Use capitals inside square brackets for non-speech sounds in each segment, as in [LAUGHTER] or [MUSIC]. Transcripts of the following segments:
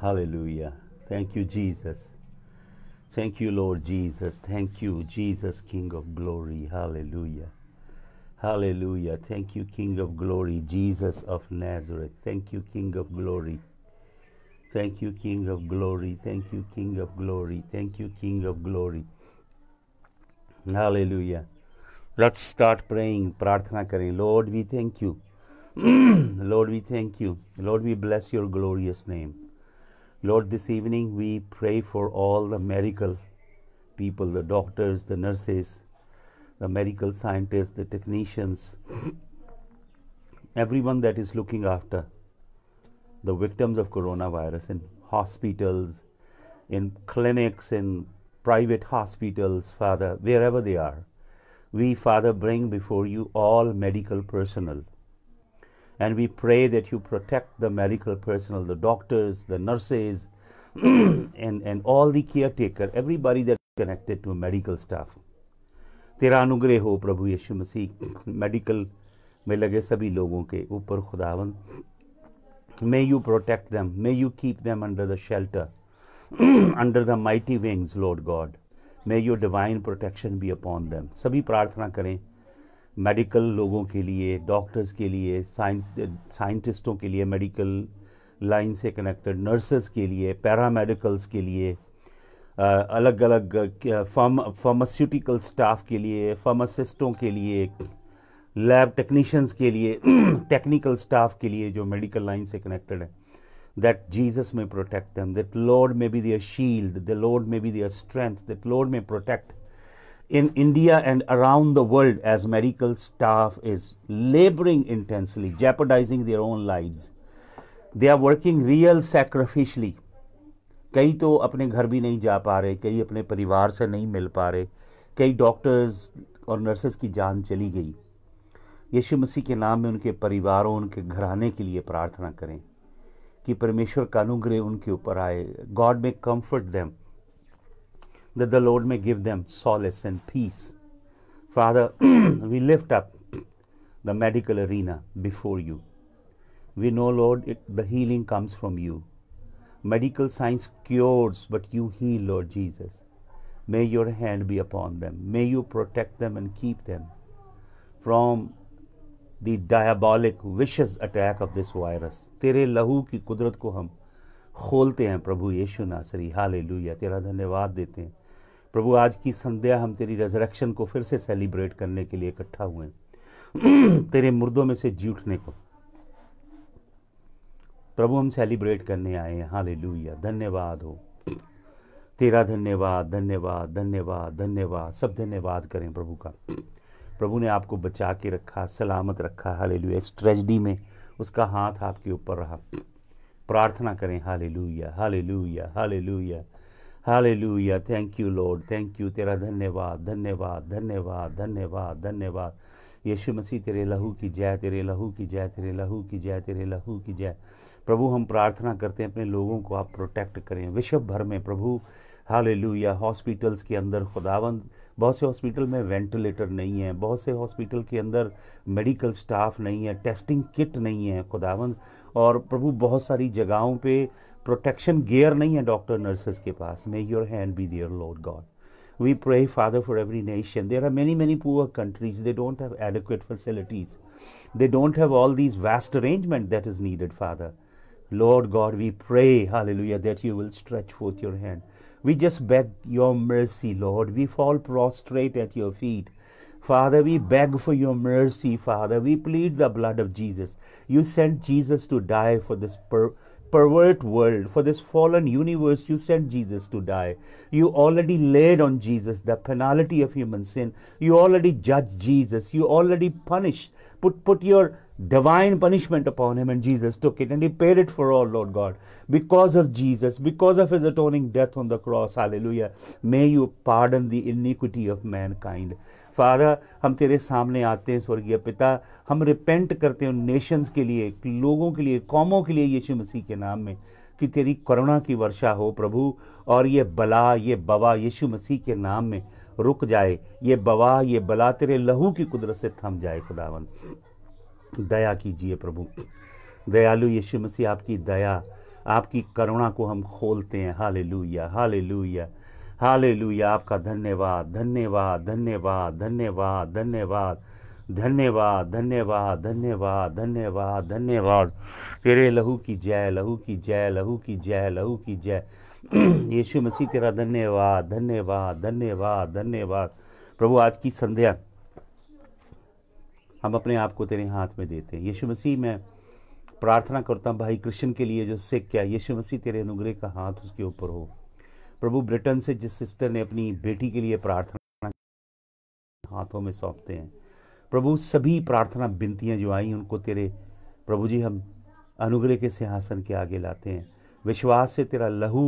Hallelujah. Thank you, Jesus. Thank you, Lord Jesus. Thank you, Jesus, King of glory. Hallelujah. Hallelujah. Thank you, King of glory, Jesus of Nazareth. Thank you, King of glory. Thank you, King of glory. Thank you, King of glory. Thank you, King of glory. Hallelujah. Let's start praying. Prarthana karein. Lord, we thank you. [CLEARS THROAT] Lord, we thank you. Lord, we bless your glorious name. Lord, this evening we pray for all the medical people, the doctors, the nurses, the medical scientists, the technicians, everyone that is looking after the victims of coronavirus in hospitals, in clinics, in private hospitals, Father, wherever they are. We, Father, bring before you all medical personnel and we pray that you protect the medical personnel, the doctors, the nurses, [CLEARS THROAT] and, and all the caretaker, everybody that is connected to medical staff. तेरा अनुग्रह हो प्रभु यीशु मसीह medical में लगे सभी may you protect them may you keep them under the shelter [CLEARS THROAT] under the mighty wings lord god may your divine protection be upon them Sabhi prarthana karein. Medical लोगों के लिए doctors के लिए साइंटिस्टों के लिए मेडिकल लाइन से connected nurses के लिए पैरामेडिकल्स के लिए अलग अलग फार्म फार्मास्यूटिकल स्टाफ के लिए फार्मासिस्टों के लिए लैब टेक्नीशियंस के लिए [CLEARS THROAT] टेक्निकल स्टाफ के लिए जो मेडिकल लाइन से कनेक्टेड है that Jesus may protect that Lord Lord be be shield the the Lord be be strength that that Lord protect in India and around the world as medical staff is laboring intensely, jeopardizing their own lives. They are working real sacrificially. कई तो अपने घर भी नहीं जा पा रहे कई अपने परिवार से नहीं मिल पा रहे कई डॉक्टर्स और नर्सेज की जान चली गई यीशु मसीह के नाम में उनके परिवारों उनके घराने के लिए प्रार्थना करें कि परमेश्वर का अनुग्रह उनके ऊपर आए God may comfort them that the Lord may give them solace and peace. Father, [CLEARS THROAT] we lift up the medical arena before you. We know, Lord, it, the healing comes from you. Medical science cures, but you heal, Lord Jesus. May your hand be upon them. May you protect them and keep them from the diabolic vicious attack of this virus. तेरे लहू की कुदरत को हम खोलते हैं प्रभु यीशु नासरी hallelujah तेरा धन्यवाद देते हैं प्रभु आज की संध्या हम तेरी रेजरेक्शन को फिर से सेलिब्रेट करने के लिए इकट्ठा हुए [CLEARS THROAT] तेरे मुर्दों में से जूठने को प्रभु हम सेलिब्रेट करने आए हैं ले धन्यवाद हो तेरा धन्यवाद धन्यवाद धन्यवाद धन्यवाद सब धन्यवाद करें प्रभु का प्रभु ने आपको बचा के रखा सलामत रखा हाल इस ट्रेजडी में उसका हाथ आपके ऊपर रहा प्रार्थना करें hallelujah hallelujah hallelujah hallelujah thank you Lord thank you तेरा धन्यवाद धन्यवाद धन्यवाद धन्यवाद धन्यवाद यीशु मसीह तेरे लहू की जय तेरे लहू की जय तेरे लहू की जय तेरे लहू की जय प्रभु हम प्रार्थना करते हैं अपने लोगों को आप प्रोटेक्ट करें विश्व भर में प्रभु हालेलुया हॉस्पिटल्स के अंदर खुदावंद बहुत से हॉस्पिटल में वेंटिलेटर नहीं है बहुत से हॉस्पिटल के अंदर मेडिकल स्टाफ नहीं है टेस्टिंग किट नहीं है खुदावंद और प्रभु बहुत सारी जगहों पे protection gear nahi hai doctor nurses ke paas may your hand be there lord god we pray father for every nation there are many many poor countries they don't have adequate facilities they don't have all these vast arrangement that is needed father lord god we pray hallelujah that you will stretch forth your hand we just beg your mercy lord we fall prostrate at your feet Father, we beg for your mercy, Father. We plead the blood of Jesus. You sent Jesus to die for this per- pervert world, for this fallen universe, you sent Jesus to die. You already laid on Jesus the penalty of human sin. You already judged Jesus. You already punished, put, put your divine punishment upon him, and Jesus took it and he paid it for all, Lord God. Because of Jesus, because of his atoning death on the cross, hallelujah, may you pardon the iniquity of mankind. Father हम तेरे सामने आते हैं स्वर्गीय पिता हम repent करते हैं उन नेशंस के लिए लोगों के लिए कौमों के लिए यीशु मसीह के नाम में कि तेरी करुणा की वर्षा हो प्रभु और ये बला ये बवा यीशु मसीह के नाम में रुक जाए ये बवा ये बला तेरे लहू की कुदरत से थम जाए खुदावन दया कीजिए प्रभु दयालु यीशु मसीह आपकी दया आपकी करुणा को हम खोलते हैं हाले लुया हाले लुया हाले आपका धन्यवाद धन्यवाद धन्यवाद धन्यवाद धन्यवाद धन्यवाद धन्यवाद धन्यवाद धन्यवाद धन्यवाद तेरे लहू की जय लहू की जय लहू की जय लहू की जय यीशु मसीह तेरा धन्यवाद धन्यवाद धन्यवाद धन्यवाद प्रभु आज की संध्या हम अपने आप को तेरे हाथ में देते हैं यीशु मसीह मैं प्रार्थना करता हूँ भाई कृष्ण के लिए जो सिख क्या यीशु मसीह तेरे अनुग्रह का हाथ उसके ऊपर हो प्रभु ब्रिटेन से जिस सिस्टर ने अपनी बेटी के लिए प्रार्थना हाथों में सौंपते हैं प्रभु सभी प्रार्थना बिनतियाँ जो आई उनको तेरे प्रभु जी हम अनुग्रह के सिंहासन के आगे लाते हैं विश्वास से तेरा लहू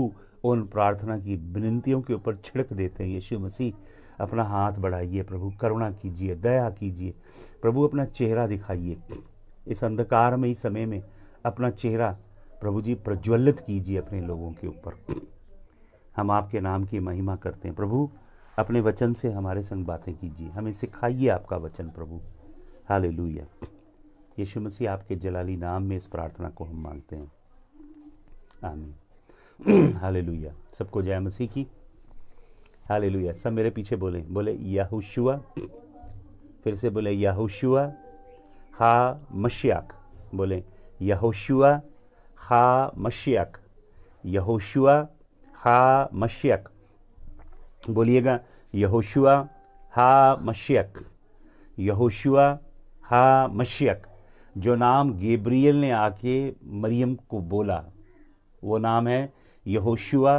उन प्रार्थना की विनतियों के ऊपर छिड़क देते हैं यीशु मसीह अपना हाथ बढ़ाइए प्रभु करुणा कीजिए दया कीजिए प्रभु अपना चेहरा दिखाइए इस अंधकार में इस समय में अपना चेहरा प्रभु जी प्रज्वलित कीजिए अपने लोगों के ऊपर हम आपके नाम की महिमा करते हैं प्रभु अपने वचन से हमारे संग बातें कीजिए हमें सिखाइए आपका वचन प्रभु हाल लुया यशु मसीह आपके जलाली नाम में इस प्रार्थना को हम मांगते हैं आमीन [CLEARS THROAT] हाल लुया सबको जय मसीह की हाल लुया सब मेरे पीछे बोले बोले याहुशुआ फिर से बोले याहुशुआ हा मशियाक बोले यहोशुआ हा मशियाक यहोशुआ हा मश्यक बोलिएगा यहोशुआ हा मश्यक यहोशुआ हा मश्यक जो नाम गेब्रियल ने आके मरियम को बोला वो नाम है यहोशुआ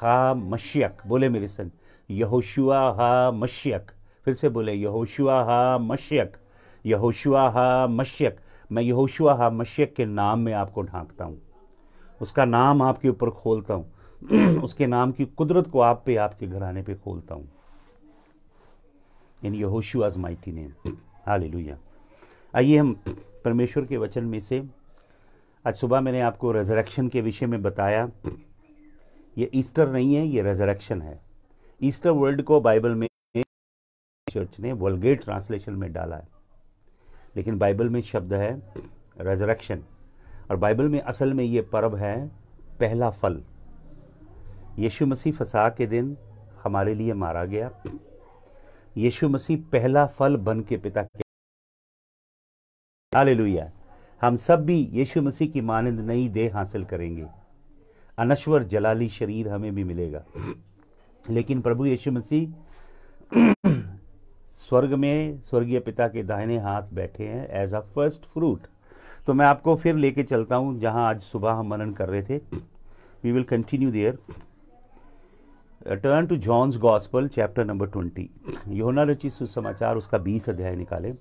हा मश्यक बोले मेरे संग यहोशुआ हा मश्यक फिर से बोले यहोशुआ हा मश्यक यहोशुआ हा मश्यक मैं यहोशुआ हा मश्यक के नाम में आपको ढांकता हूँ उसका नाम आपके ऊपर खोलता हूँ [CLEARS THROAT] उसके नाम की कुदरत को आप पे आपके घराने पे खोलता हूँ इन आज माइटी नेम लुया आइए हम परमेश्वर के वचन में से आज सुबह मैंने आपको रेजरेक्शन के विषय में बताया ये ईस्टर नहीं है ये रेजरेक्शन है ईस्टर वर्ल्ड को बाइबल में चर्च ने वर्लगेट ट्रांसलेशन में डाला है लेकिन बाइबल में शब्द है रेजरेक्शन और बाइबल में असल में ये पर्व है पहला फल यीशु मसीह फसा के दिन हमारे लिए मारा गया यीशु मसीह पहला फल बन के पिता के हम सब भी यीशु मसीह की मानंद नई देह हासिल करेंगे अनश्वर जलाली शरीर हमें भी मिलेगा लेकिन प्रभु यीशु मसीह [CLEARS THROAT] स्वर्ग में स्वर्गीय पिता के दाहिने हाथ बैठे हैं एज अ फर्स्ट फ्रूट तो मैं आपको फिर लेके चलता हूं जहां आज सुबह हम मनन कर रहे थे we will continue there turn to John's gospel chapter number twenty योना रचित सुसमाचार उसका बीस अध्याय निकाले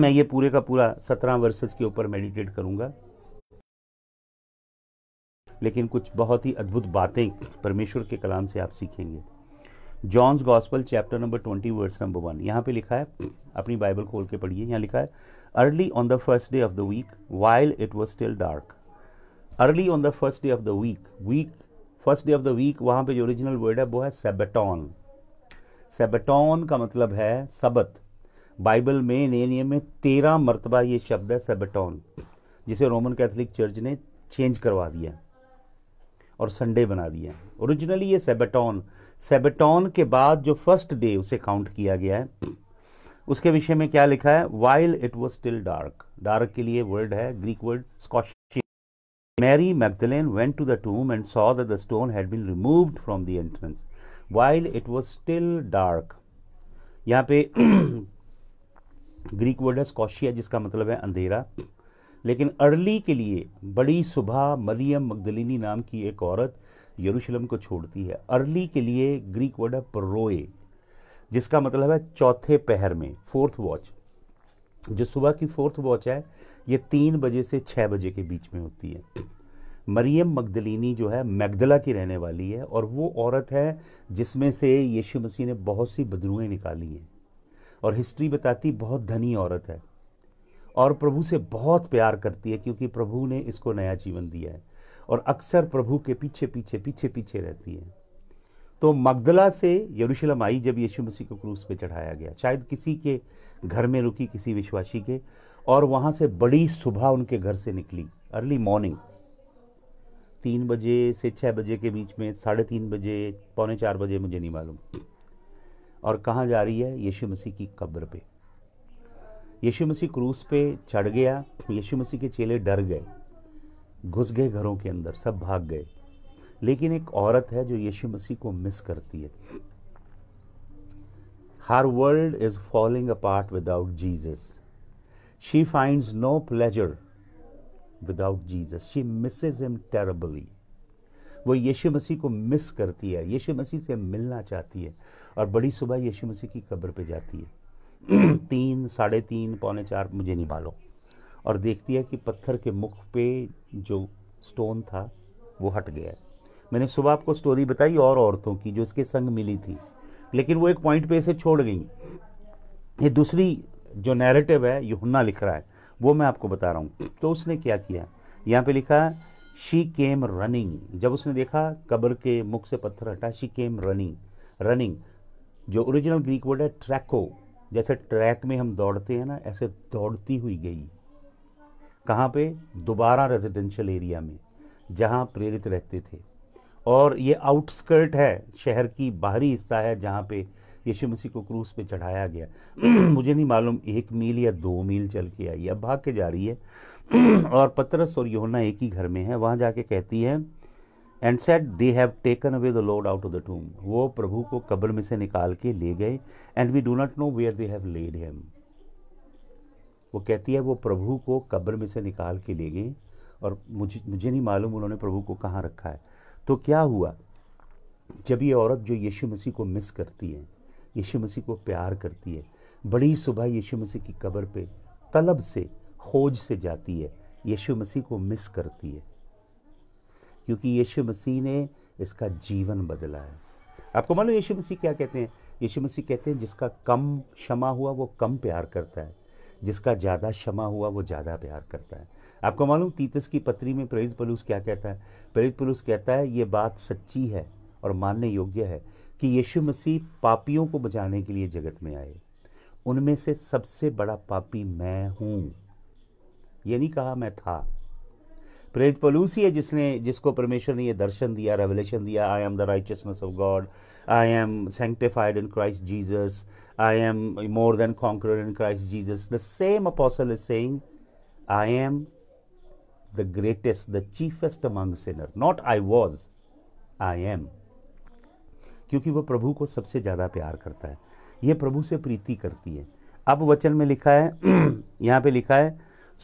मैं ये पूरे का पूरा सत्रह वर्सेस के ऊपर मेडिटेट करूंगा लेकिन कुछ बहुत ही अद्भुत बातें परमेश्वर के कलाम से आप सीखेंगे John's gospel chapter number twenty verse number one यहाँ पे लिखा है अपनी बाइबल खोल के पढ़िए यहाँ लिखा है early on the first day of the week while it was still dark early on the first day of the week week first day of the week वहाँ पे जो ओरिजिनल वर्ड है वो है सेबेटॉन सेबेटॉन का मतलब है सबत बाइबल में नए नियम में तेरह मरतबा ये शब्द है सेबेटॉन जिसे रोमन कैथोलिक चर्च ने चेंज करवा दिया और संडे बना दिया ओरिजिनली ये सेबेटॉन सेबेटॉन के बाद जो फर्स्ट डे उसे काउंट किया गया है उसके विषय में क्या लिखा है while it was still dark dark के लिए वर्ड है ग्रीक वर्ड स्कॉश Mary Magdalene went to the tomb and saw that the stone had been removed from the entrance while it was still dark. यहाँ पे Greek [CLEARS THROAT] word है Scotia जिसका मतलब है अंधेरा लेकिन अर्ली के लिए बड़ी सुबह मरियम मगदलिनी नाम की एक औरत यरूशलेम को छोड़ती है अर्ली के लिए ग्रीक वर्ड है प्रोए जिसका मतलब है चौथे पहर में फोर्थ वॉच जो सुबह की फोर्थ वॉच है ये तीन बजे से छः बजे के बीच में होती है मरियम मगदलीनी जो है मैगदला की रहने वाली है और वो औरत है जिसमें से यीशु मसीह ने बहुत सी बदरुएँ निकाली हैं और हिस्ट्री बताती बहुत धनी औरत है और प्रभु से बहुत प्यार करती है क्योंकि प्रभु ने इसको नया जीवन दिया है और अक्सर प्रभु के पीछे पीछे पीछे पीछे रहती है तो मगदला से यरूशलेम आई जब यीशु मसीह को क्रूस पे चढ़ाया गया शायद किसी के घर में रुकी किसी विश्वासी के और वहाँ से बड़ी सुबह उनके घर से निकली अर्ली मॉर्निंग तीन बजे से छः बजे के बीच में साढ़े तीन बजे पौने चार बजे मुझे नहीं मालूम और कहाँ जा रही है यीशु मसीह की कब्र पे यीशु मसीह क्रूस पे चढ़ गया यीशु मसीह के चेले डर गए घुस गए घरों के अंदर सब भाग गए लेकिन एक औरत है जो यीशु मसीह को मिस करती है हर world is following a part without Jesus She finds no pleasure without Jesus she misses him terribly वो यीशु मसीह को मिस करती है यीशु मसीह से मिलना चाहती है और बड़ी सुबह यीशु मसीह की कब्र पे जाती है [CLEARS THROAT] तीन साढ़े तीन पौने चार मुझे नहीं मालूम और देखती है कि पत्थर के मुख पे जो स्टोन था वो हट गया है मैंने सुबह आपको स्टोरी बताई और औरतों की जो इसके संग मिली थी लेकिन वो एक पॉइंट पे इसे छोड़ गई ये दूसरी जो नैरेटिव है यूहन्ना लिख रहा है वो मैं आपको बता रहा हूँ तो उसने क्या किया यहाँ पे लिखा शी केम रनिंग जब उसने देखा कब्र के मुख से पत्थर हटा शी केम रनिंग रनिंग जो ओरिजिनल ग्रीक वर्ड है ट्रैको जैसे ट्रैक में हम दौड़ते हैं ना ऐसे दौड़ती हुई गई कहाँ पे दोबारा रेजिडेंशियल एरिया में जहाँ प्रेरित रहते थे और ये आउटस्कर्ट है शहर की बाहरी हिस्सा है जहाँ पे यीशु मसीह को क्रूस पे चढ़ाया गया [CLEARS THROAT] मुझे नहीं मालूम एक मील या दो मील चल के आई अब भाग के जा रही है [CLEARS THROAT] और पतरस और योना एक ही घर में है वहाँ जाके कहती है and said they have taken away the Lord out of the tomb वो प्रभु को कब्र में से निकाल के ले गए and we do not know where they have laid him वो कहती है वो प्रभु को कब्र में से निकाल के ले गए और मुझे मुझे नहीं मालूम उन्होंने प्रभु को कहाँ रखा है तो क्या हुआ जब ये औरत जो यीशु मसीह को मिस करती है यीशु मसीह को प्यार करती है बड़ी सुबह यीशु मसीह की कब्र पे तलब से खोज से जाती है यीशु मसीह को मिस करती है क्योंकि यीशु मसीह ने इसका जीवन बदला है आपको मालूम यीशु मसीह क्या कहते हैं यीशु मसीह कहते हैं जिसका कम क्षमा हुआ वो कम प्यार करता है जिसका ज़्यादा क्षमा हुआ वो ज़्यादा प्यार करता है आपको मालूम तीतस की पत्री में प्रेरित पलूस क्या कहता है प्रेरित पलूस कहता है ये बात सच्ची है और मानने योग्य है कि यीशु मसीह पापियों को बचाने के लिए जगत में आए उनमें से सबसे बड़ा पापी मैं हूँ ये नहीं कहा मैं था प्रेरित ही है जिसने जिसको परमेश्वर ने ये दर्शन दिया रेवलेशन दिया I am the righteousness of God I am sanctified in Christ Jesus I am more than conqueror in Christ Jesus the same apostle is saying I am the greatest the chiefest among sinner not I was I am क्योंकि वह प्रभु को सबसे ज़्यादा प्यार करता है ये प्रभु से प्रीति करती है अब वचन में लिखा है [CLEARS THROAT] यहाँ पे लिखा है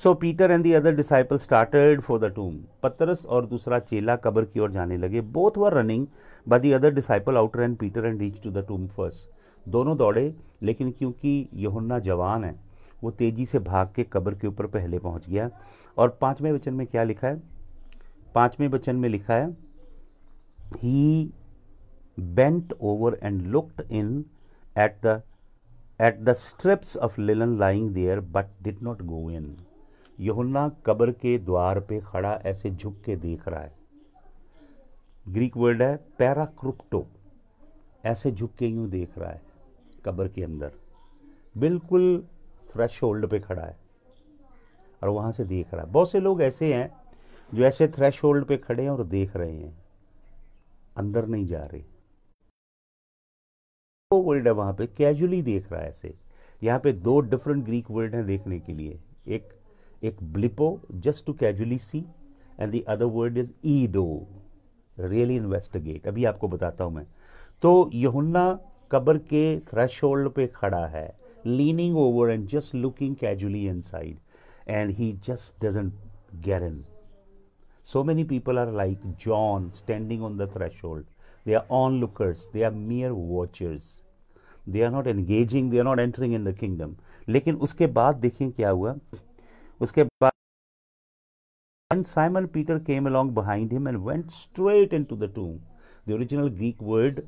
so Peter and the other disciple started for the tomb पतरस और दूसरा चेला कब्र की ओर जाने लगे both were running but the other disciple outran and Peter and reach to the tomb first दोनों दौड़े लेकिन क्योंकि यहुन्ना जवान है वो तेजी से भाग के कब्र के ऊपर पहले पहुंच गया और पांचवें वचन में क्या लिखा है पांचवें वचन में लिखा है ही bent over and looked in at the at the strips of linen lying there but did not go in. यहुन्ना कब्र के द्वार पे खड़ा ऐसे झुक के देख रहा है ग्रीक वर्ड है पैराक्रुप्टो ऐसे झुक के यूं देख रहा है कब्र के अंदर बिल्कुल थ्रेश होल्ड पे खड़ा है और वहां से देख रहा है बहुत से लोग ऐसे हैं जो ऐसे थ्रेश होल्ड पे खड़े हैं और देख रहे हैं अंदर नहीं जा रहे वर्ड है वहां पे कैजुअली देख रहा है ऐसे यहाँ पे दो डिफरेंट ग्रीक वर्ड है देखने के लिए एक एक ब्लिपो just to casually see and the other word is ईडो रियली इन्वेस्टिगेट अभी आपको बताता हूं मैं तो यहुन्ना कब्र के थ्रेश पे खड़ा है leaning over and just looking casually inside and he just doesn't care so many people are like John standing on the threshold they are onlookers they are mere watchers they are not engaging they are not entering in the kingdom लेकिन उसके बाद देखें क्या हुआ उसके बाद And Simon Peter came along behind him and went straight into the tomb. The original Greek word,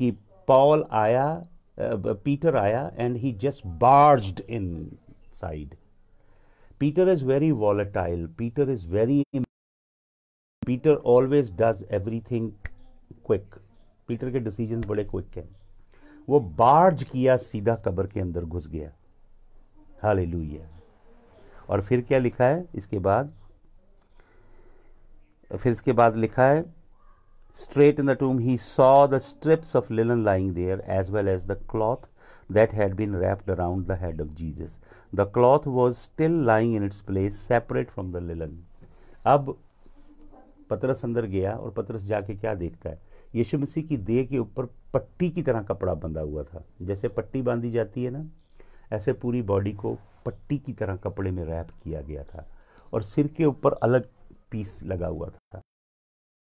ki Paul aya, Peter aya, and he just barged inside. Peter is very volatile. Peter is very. Peter always does everything quick. Peter के decisions बड़े quick हैं. वो barge किया सीधा कब्र के अंदर घुस गया हाल और फिर क्या लिखा है इसके बाद फिर इसके बाद लिखा है straight in the tomb he saw the strips of linen lying there as well as the cloth that had been wrapped around the head of Jesus the cloth was still lying in its place separate from the linen अब पतरस अंदर गया और पतरस जाके क्या देखता है यीशु मसीह की देह के ऊपर पट्टी की तरह कपड़ा बंधा हुआ था जैसे पट्टी बांधी जाती है ना ऐसे पूरी बॉडी को पट्टी की तरह कपड़े में रैप किया गया था और सिर के ऊपर अलग पीस लगा हुआ था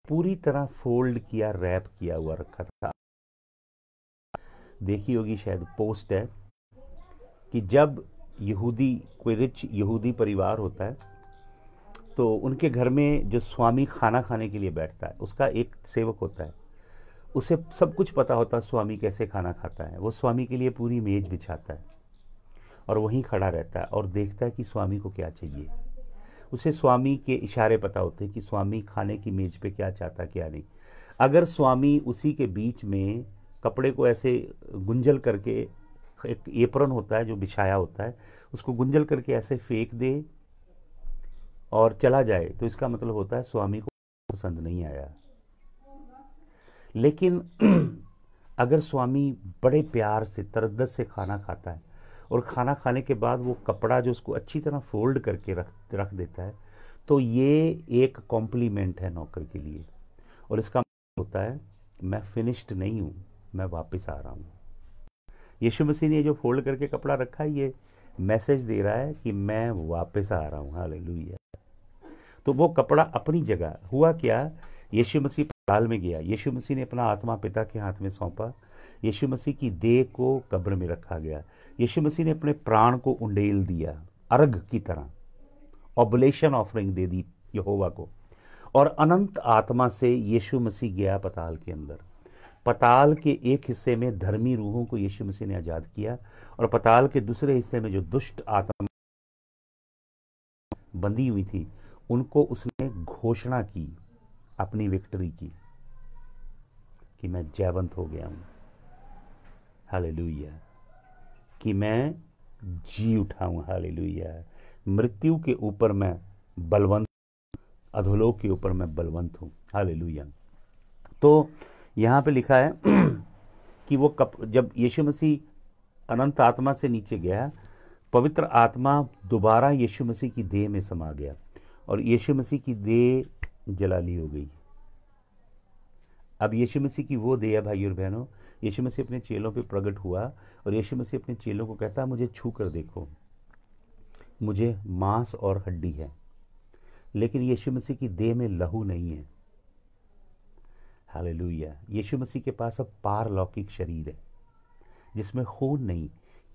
पूरी तरह फोल्ड किया रैप किया हुआ रखा था देखी होगी शायद पोस्ट है कि जब यहूदी कोई रिच यहूदी परिवार होता है तो उनके घर में जो स्वामी खाना खाने के लिए बैठता है उसका एक सेवक होता है उसे सब कुछ पता होता स्वामी कैसे खाना खाता है वो स्वामी के लिए पूरी मेज बिछाता है और वहीं खड़ा रहता है और देखता है कि स्वामी को क्या चाहिए उसे स्वामी के इशारे पता होते हैं कि स्वामी खाने की मेज पे क्या चाहता क्या नहीं अगर स्वामी उसी के बीच में कपड़े को ऐसे गुंजल करके एक एप्रन होता है जो बिछाया होता है उसको गुंजल करके ऐसे फेंक दे और चला जाए तो इसका मतलब होता है स्वामी को पसंद नहीं आया लेकिन [CLEARS THROAT] अगर स्वामी बड़े प्यार से तरद्दत से खाना खाता है और खाना खाने के बाद वो कपड़ा जो उसको अच्छी तरह फोल्ड करके रख रख देता है तो ये एक कॉम्प्लीमेंट है नौकर के लिए और इसका मतलब होता है मैं फिनिश्ड नहीं हूँ मैं वापस आ रहा हूँ यीशु मसीह ने जो फोल्ड करके कपड़ा रखा है ये मैसेज दे रहा है कि मैं वापस आ रहा हूँ हाँ तो वो कपड़ा अपनी जगह हुआ क्या यीशु मसीह काल में गया यीशु मसीह ने अपना आत्मा पिता के हाथ में सौंपा यीशु मसीह की देह को कब्र में रखा गया यीशु मसीह ने अपने प्राण को उंडेल दिया अर्घ की तरह ऑबलेशन ऑफरिंग दे दी यहोवा को और अनंत आत्मा से यीशु मसीह गया पताल के अंदर पताल के एक हिस्से में धर्मी रूहों को यीशु मसीह ने आज़ाद किया और पताल के दूसरे हिस्से में जो दुष्ट आत्मा बंधी हुई थी उनको उसने घोषणा की अपनी विक्ट्री की कि मैं जयवंत हो गया हूं हालेलुया कि मैं जी उठाऊ हूँ मृत्यु के ऊपर मैं बलवंत अधोलोक के ऊपर मैं बलवंत हूँ हालेलुया तो यहां पे लिखा है [CLEARS THROAT] कि वो कप जब यीशु मसीह अनंत आत्मा से नीचे गया पवित्र आत्मा दोबारा यीशु मसीह की देह में समा गया और यीशु मसीह की देह जलाली हो गई अब यीशु मसीह की वो दया भाई और बहनों यीशु मसीह अपने चेलों पे प्रकट हुआ और यीशु मसीह अपने चेलों को कहता मुझे छू कर देखो मुझे मांस और हड्डी है लेकिन यीशु मसीह की देह में लहू नहीं है हालेलुया यीशु मसीह के पास अब पारलौकिक शरीर है जिसमें खून नहीं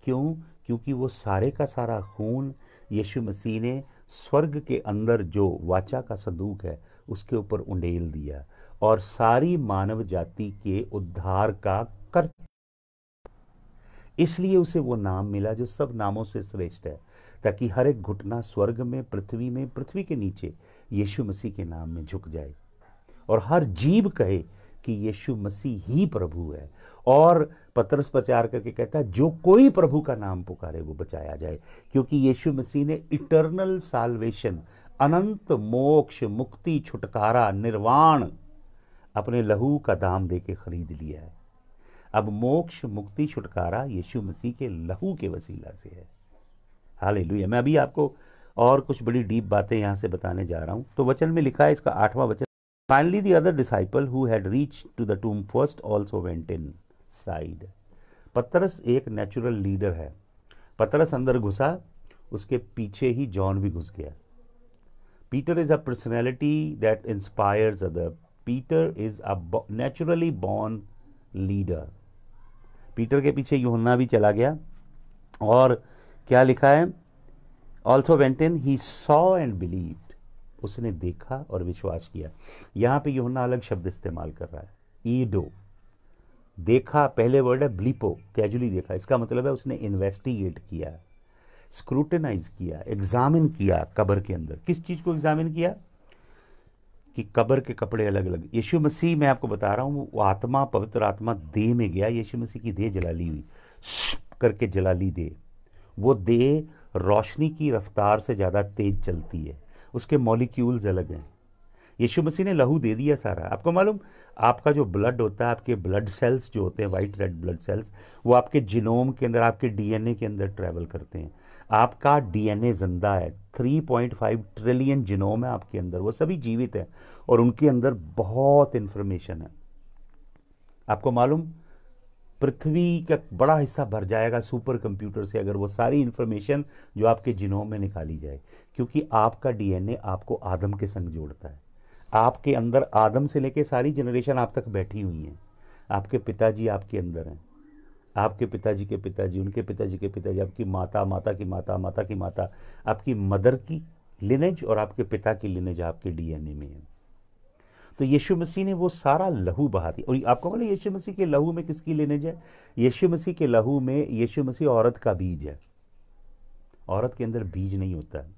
क्यों क्योंकि वो सारे का सारा खून यीशु मसीह ने स्वर्ग के अंदर जो वाचा का संदूक है उसके ऊपर उंडेल दिया और सारी मानव जाति के उद्धार का कर इसलिए उसे वो नाम मिला जो सब नामों से श्रेष्ठ है ताकि हर एक घुटना स्वर्ग में पृथ्वी में पृथ्वी के नीचे यीशु मसीह के नाम में झुक जाए और हर जीव कहे कि यीशु मसीह ही प्रभु है और पतरस प्रचार करके कहता है जो कोई प्रभु का नाम पुकारे वो बचाया जाए क्योंकि यीशु मसीह ने इटर्नल साल्वेशन अनंत मोक्ष मुक्ति छुटकारा निर्वाण अपने लहू का दाम दे के खरीद लिया है अब मोक्ष मुक्ति छुटकारा यीशु मसीह के लहू के वसीला से है हाल लुया मैं अभी आपको और कुछ बड़ी डीप बातें यहां से बताने जा रहा हूं तो वचन में लिखा है इसका आठवां वचन finally the other disciple who had reach to the tomb first also went inside पतरस एक नेचुरल लीडर है पतरस अंदर घुसा उसके पीछे ही जॉन भी घुस गया Peter is a personality that inspires other. Peter is a bo- naturally born leader. Peter के पीछे यूहन्ना भी चला गया और क्या लिखा है also went he saw and believed उसने देखा और विश्वास किया यहाँ पे यूहन्ना अलग शब्द इस्तेमाल कर रहा है ईडो देखा पहले वर्ड है ब्लिपो कैजुअली देखा इसका मतलब है उसने इन्वेस्टिगेट किया स्क्रूटनाइज किया एग्जामिन किया कबर के अंदर किस चीज़ को एग्जामिन किया कि कबर के कपड़े अलग अलग यीशु मसीह मैं आपको बता रहा हूँ वो आत्मा पवित्र आत्मा देह में गया यीशु मसीह की देह जलाली हुई करके जलाली देह वो देह रोशनी की रफ्तार से ज़्यादा तेज चलती है उसके मॉलिक्यूल्स अलग हैं यीशु मसीह ने लहू दे दिया सारा आपको मालूम आपका जो ब्लड होता है आपके ब्लड सेल्स जो होते हैं वाइट रेड ब्लड सेल्स वो आपके जिनोम के अंदर आपके डीएनए के अंदर ट्रैवल करते हैं आपका डीएनए जिंदा है 3.5 ट्रिलियन जिनोम है आपके अंदर वो सभी जीवित हैं और उनके अंदर बहुत इन्फॉर्मेशन है आपको मालूम पृथ्वी का बड़ा हिस्सा भर जाएगा सुपर कंप्यूटर से अगर वो सारी इन्फॉर्मेशन जो आपके जिनोम में निकाली जाए क्योंकि आपका डीएनए आपको आदम के संग जोड़ता है आपके अंदर आदम से लेके सारी जनरेशन आप तक बैठी हुई है आपके पिताजी आपके अंदर हैं आपके पिताजी के पिताजी उनके पिताजी के पिताजी आपकी माता माता की माता माता की माता आपकी मदर की लिनेज और आपके पिता की लिनेज आपके डीएनए में है तो यीशु मसीह ने वो सारा लहू बहा दिया और आपको बोले यीशु मसीह के लहू में किसकी लिनेज है यीशु मसीह के लहू में यीशु मसीह औरत का बीज है औरत के अंदर बीज नहीं होता है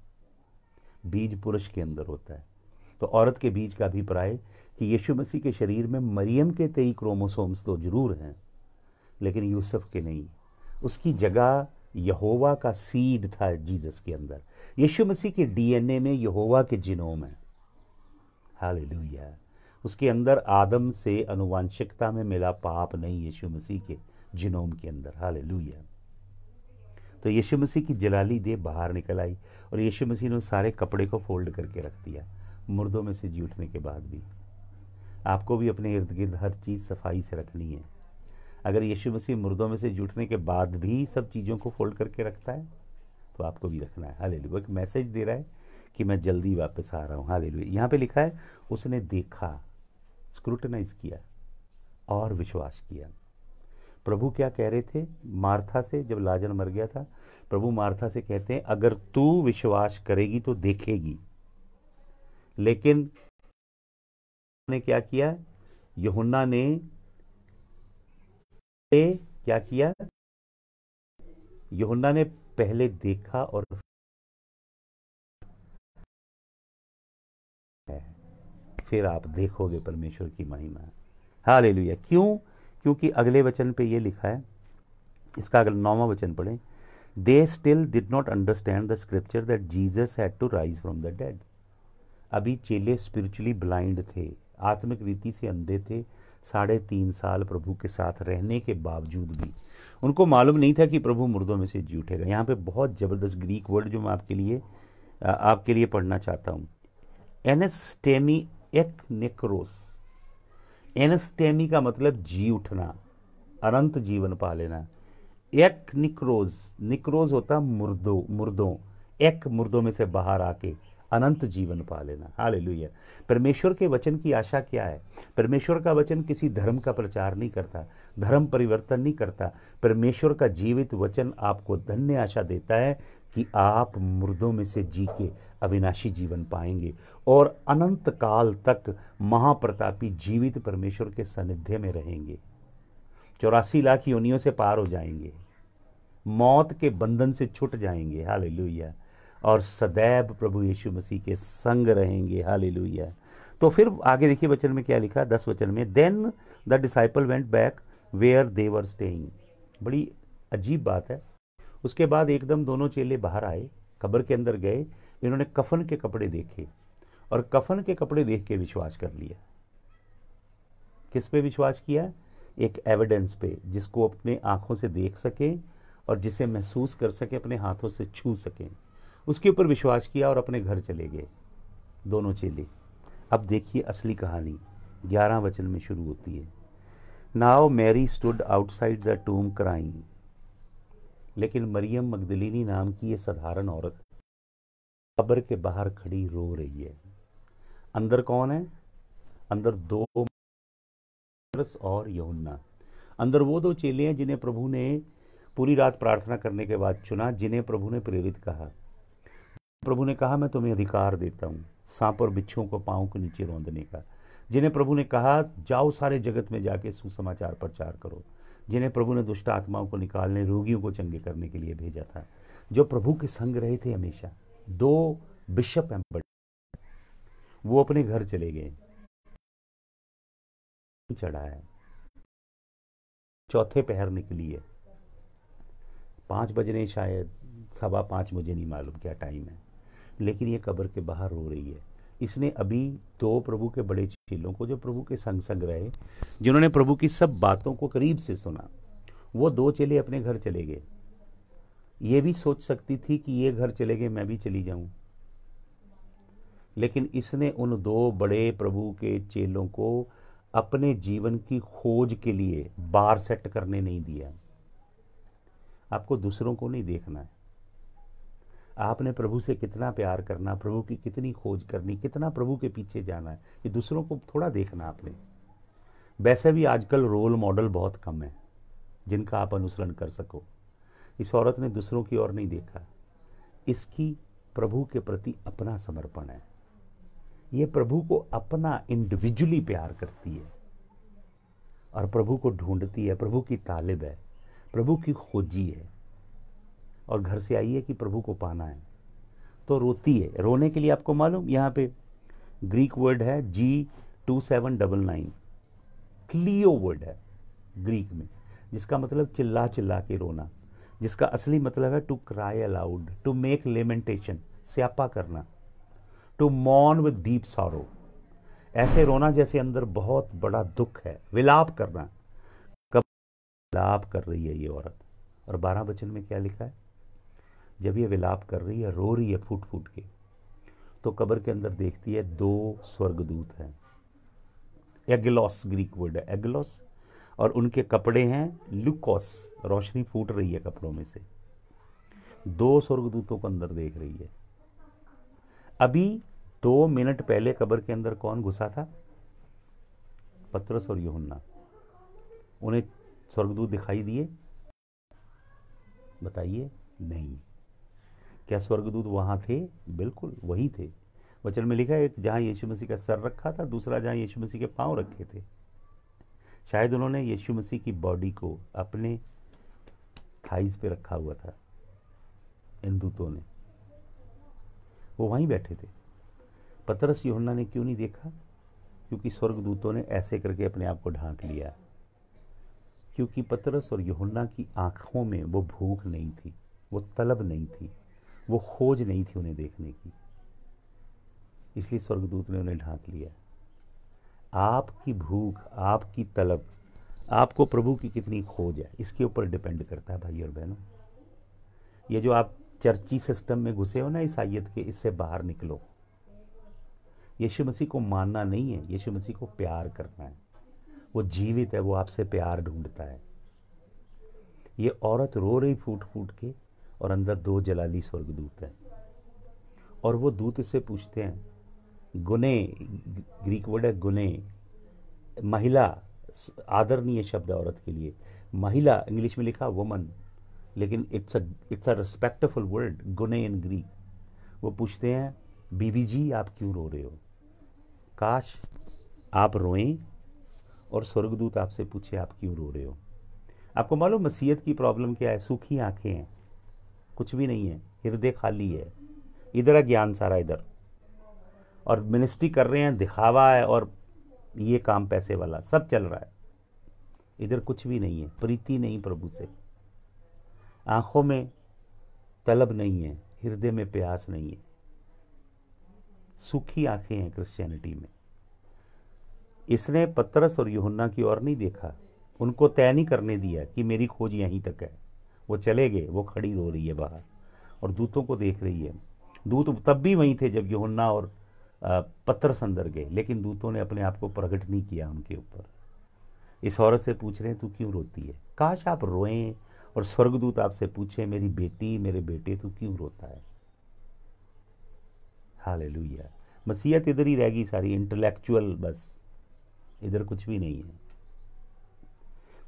बीज पुरुष के अंदर होता है तो औरत के बीज का अभिप्राय कि यीशु मसीह के शरीर में मरियम के तेई क्रोमोसोम्स तो जरूर हैं लेकिन यूसुफ के नहीं उसकी जगह यहोवा का सीड था जीसस के अंदर यीशु मसीह के डीएनए में यहोवा के जिनोम है हाल उसके अंदर आदम से अनुवांशिकता में मिला पाप नहीं यीशु मसीह के जिनोम के अंदर हालेलुया तो यीशु मसीह की जलाली दे बाहर निकल आई और यीशु मसीह ने सारे कपड़े को फोल्ड करके रख दिया मुर्दों में से जी उठने के बाद भी आपको भी अपने इर्द गिर्द हर चीज़ सफाई से रखनी है अगर यीशु मसीह मुर्दों में से जुटने के बाद भी सब चीज़ों को फोल्ड करके रखता है तो आपको भी रखना है हाल एक मैसेज दे रहा है कि मैं जल्दी वापस आ रहा हूँ लो यहाँ पे लिखा है उसने देखा स्क्रूटनाइज किया और विश्वास किया प्रभु क्या कह रहे थे मार्था से जब लाजर मर गया था प्रभु मार्था से कहते हैं अगर तू विश्वास करेगी तो देखेगी लेकिन ने क्या किया यहुन्ना ने पहले क्या किया योहन्ना ने पहले देखा और फिर आप देखोगे परमेश्वर की महिमा हाल लुया क्यों क्योंकि अगले वचन पे ये लिखा है इसका अगला नौवा वचन पढ़े they still did not understand the scripture that Jesus had to rise from the dead अभी चेले स्पिरिचुअली ब्लाइंड थे आत्मिक रीति से अंधे थे साढ़े तीन साल प्रभु के साथ रहने के बावजूद भी उनको मालूम नहीं था कि प्रभु मुर्दों में से जी उठेगा यहाँ पे बहुत ज़बरदस्त ग्रीक वर्ड जो मैं आपके लिए आपके लिए पढ़ना चाहता हूँ एनेस्टेमी एक नेक्रोस एनेस्टेमी का मतलब जी उठना अनंत जीवन पा लेना एक निक्रोज निक्रोज होता मुर्दों मुर्दों एक मुर्दों में से बाहर आके अनंत जीवन पा लेना हाल परमेश्वर के वचन की आशा क्या है परमेश्वर का वचन किसी धर्म का प्रचार नहीं करता धर्म परिवर्तन नहीं करता परमेश्वर का जीवित वचन आपको धन्य आशा देता है कि आप मुर्दों में से जी के अविनाशी जीवन पाएंगे और अनंत काल तक महाप्रतापी जीवित परमेश्वर के सानिध्य में रहेंगे चौरासी लाख योनियों से पार हो जाएंगे मौत के बंधन से छुट जाएंगे हाल और सदैव प्रभु यीशु मसीह के संग रहेंगे हाल तो फिर आगे देखिए वचन में क्या लिखा दस वचन में then the disciple went back where they were staying बड़ी अजीब बात है उसके बाद एकदम दोनों चेले बाहर आए कब्र के अंदर गए इन्होंने कफन के कपड़े देखे और कफन के कपड़े देख के विश्वास कर लिया किस पे विश्वास किया एक एविडेंस पे जिसको अपने आंखों से देख सकें और जिसे महसूस कर सकें अपने हाथों से छू सकें उसके ऊपर विश्वास किया और अपने घर चले गए दोनों चेले अब देखिए असली कहानी ग्यारह वचन में शुरू होती है now Mary stood outside the tomb crying लेकिन मरियम मगदलिनी नाम की ये साधारण औरत कब्र के बाहर खड़ी रो रही है अंदर कौन है अंदर दो और यहुन्ना अंदर वो दो चेले हैं जिन्हें प्रभु ने पूरी रात प्रार्थना करने के बाद चुना जिन्हें प्रभु ने प्रेरित कहा प्रभु ने कहा मैं तुम्हें अधिकार देता हूँ सांप और बिच्छुओं को पाँव के नीचे रौंदने का जिन्हें प्रभु ने कहा जाओ सारे जगत में जाके सुसमाचार प्रचार करो जिन्हें प्रभु ने दुष्ट आत्माओं को निकालने रोगियों को चंगे करने के लिए भेजा था जो प्रभु के संग रहे थे हमेशा दो बिशप हैं वो अपने घर चले गए चढ़ाया चौथे पहर निकली है पांच बजने शायद सवा पांच मुझे नहीं मालूम क्या टाइम है लेकिन ये कब्र के बाहर रो रही है इसने अभी दो प्रभु के बड़े चीलों को जो प्रभु के संग संग रहे जिन्होंने प्रभु की सब बातों को करीब से सुना वो दो चेले अपने घर चले गए ये भी सोच सकती थी कि ये घर चले गए मैं भी चली जाऊं लेकिन इसने उन दो बड़े प्रभु के चेलों को अपने जीवन की खोज के लिए बार सेट करने नहीं दिया आपको दूसरों को नहीं देखना है आपने प्रभु से कितना प्यार करना प्रभु की कितनी खोज करनी कितना प्रभु के पीछे जाना है ये दूसरों को थोड़ा देखना आपने वैसे भी आजकल रोल मॉडल बहुत कम है जिनका आप अनुसरण कर सको इस औरत ने दूसरों की ओर नहीं देखा इसकी प्रभु के प्रति अपना समर्पण है ये प्रभु को अपना इंडिविजुअली प्यार करती है और प्रभु को ढूंढती है प्रभु की तालिब है प्रभु की खोजी है और घर से आई है कि प्रभु को पाना है तो रोती है रोने के लिए आपको मालूम यहाँ पे ग्रीक वर्ड है G two seven double nine क्लियो वर्ड है ग्रीक में जिसका मतलब चिल्ला चिल्ला के रोना जिसका असली मतलब है to cry aloud to make lamentation स्यापा करना टू मॉन विद डीप सॉरो ऐसे रोना जैसे अंदर बहुत बड़ा दुख है विलाप करना कब विलाप कर रही है ये औरत और बारह वचन में क्या लिखा है जब ये विलाप कर रही है रो रही है फूट फूट के तो कब्र के अंदर देखती है दो स्वर्गदूत हैं एगलॉस ग्रीक वर्ड है एगलॉस और उनके कपड़े हैं लुकोस रोशनी फूट रही है कपड़ों में से दो स्वर्गदूतों को अंदर देख रही है अभी दो मिनट पहले कब्र के अंदर कौन घुसा था पत्रस और यहुन्ना उन्हें स्वर्गदूत दिखाई दिए बताइए नहीं क्या स्वर्गदूत वहाँ थे बिल्कुल वही थे वचन में लिखा है एक जहाँ यीशु मसीह का सर रखा था दूसरा जहाँ यीशु मसीह के पांव रखे थे शायद उन्होंने यीशु मसीह की बॉडी को अपने थाइस पे रखा हुआ था इन दूतों ने वो वहीं बैठे थे पतरस योहन्ना ने क्यों नहीं देखा क्योंकि स्वर्गदूतों ने ऐसे करके अपने आप को ढांक लिया क्योंकि पतरस और योहन्ना की आंखों में वो भूख नहीं थी वो तलब नहीं थी वो खोज नहीं थी उन्हें देखने की इसलिए स्वर्गदूत ने उन्हें ढांक लिया आपकी भूख आपकी तलब आपको प्रभु की कितनी खोज है इसके ऊपर डिपेंड करता है भाई और बहनों ये जो आप चर्ची सिस्टम में घुसे हो ना ईसाइत के इससे बाहर निकलो यीशु मसीह को मानना नहीं है यीशु मसीह को प्यार करना है वो जीवित है वो आपसे प्यार ढूंढता है ये औरत रो रही फूट फूट के और अंदर दो जलाली स्वर्गदूत हैं और वो दूत इससे पूछते हैं गुने ग्रीक वर्ड है गुने महिला आदरणीय शब्द औरत के लिए महिला इंग्लिश में लिखा वुमन लेकिन it's a it's a respectful word गुने इन ग्रीक वो पूछते हैं बीबी जी आप क्यों रो रहे हो काश आप रोएं और स्वर्गदूत आपसे पूछे आप क्यों रो रहे हो आपको मालूम मसीहत की प्रॉब्लम क्या है सूखी आंखें हैं कुछ भी नहीं है हृदय खाली है इधर है ज्ञान सारा इधर और मिनिस्ट्री कर रहे हैं दिखावा है और ये काम पैसे वाला सब चल रहा है इधर कुछ भी नहीं है प्रीति नहीं प्रभु से आंखों में तलब नहीं है हृदय में प्यास नहीं है सुखी आंखें हैं क्रिश्चियनिटी में इसने पतरस और यूहन्ना की ओर नहीं देखा उनको तय नहीं करने दिया कि मेरी खोज यहीं तक है वो चले गए वो खड़ी रो रही है बाहर और दूतों को देख रही है दूत तब भी वहीं थे जब यहुन्ना और पत्रस अंदर गए लेकिन दूतों ने अपने आप को प्रकट नहीं किया उनके ऊपर इस औरत से पूछ रहे हैं तू क्यों रोती है काश आप रोएं और स्वर्गदूत आपसे पूछे मेरी बेटी मेरे बेटे तू क्यों रोता है हाल मसीहत इधर ही रहेगी सारी इंटेलेक्चुअल बस इधर कुछ भी नहीं है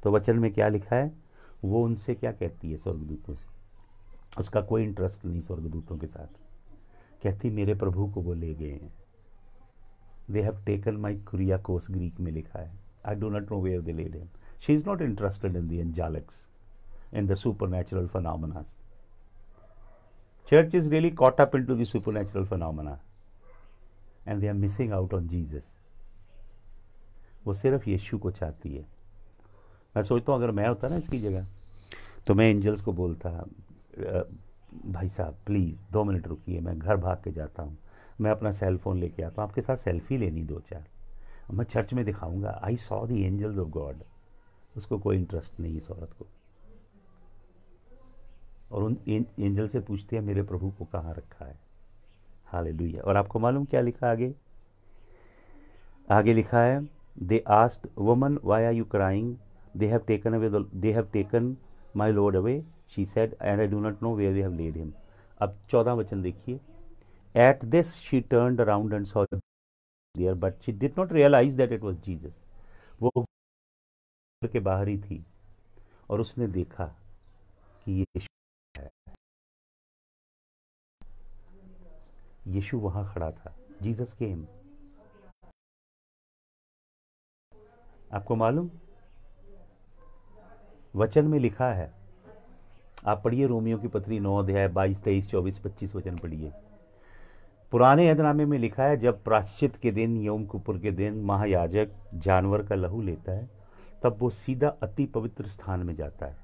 तो वचन में क्या लिखा है वो उनसे क्या कहती है स्वर्गदूतों से उसका कोई इंटरेस्ट नहीं स्वर्गदूतों के साथ कहती मेरे प्रभु को वो ले गए हैं दे हैव टेकन माई कुरिया कोस ग्रीक में लिखा है I do not know where they laid him she is not interested in the in the supernatural phenomenas church is really caught up into supernatural phenomena and they are missing out on Jesus वो सिर्फ यीशु को चाहती है मैं सोचता हूँ अगर मैं होता ना इसकी जगह तो मैं एंजल्स को बोलता भाई साहब प्लीज़ दो मिनट रुकिए मैं घर भाग के जाता हूँ मैं अपना सेल फ़ोन लेके आता हूँ आपके साथ सेल्फी लेनी दो चार मैं चर्च में दिखाऊंगा I saw the angels of God उसको कोई इंटरेस्ट नहीं इस औरत को और उन एंजल से पूछते हैं मेरे प्रभु को कहाँ रखा है हाल और आपको मालूम क्या लिखा आगे आगे लिखा है they asked woman why are you crying they have taken away the they have taken my lord away she said and i do not know where they have laid him अब चौदह वचन देखिए at this she turn around and saw there but she did not realise that it was Jesus वो के बाहर ही थी और उसने देखा कि ये यीशु वहां खड़ा था जीसस केम आपको मालूम वचन में लिखा है आप पढ़िए रोमियो की पत्री नौ अध्याय बाईस तेईस चौबीस पच्चीस वचन पढ़िए पुराने ऐदनामे में लिखा है जब प्राश्चित के दिन यौम कुपुर के दिन महायाजक जानवर का लहू लेता है तब वो सीधा अति पवित्र स्थान में जाता है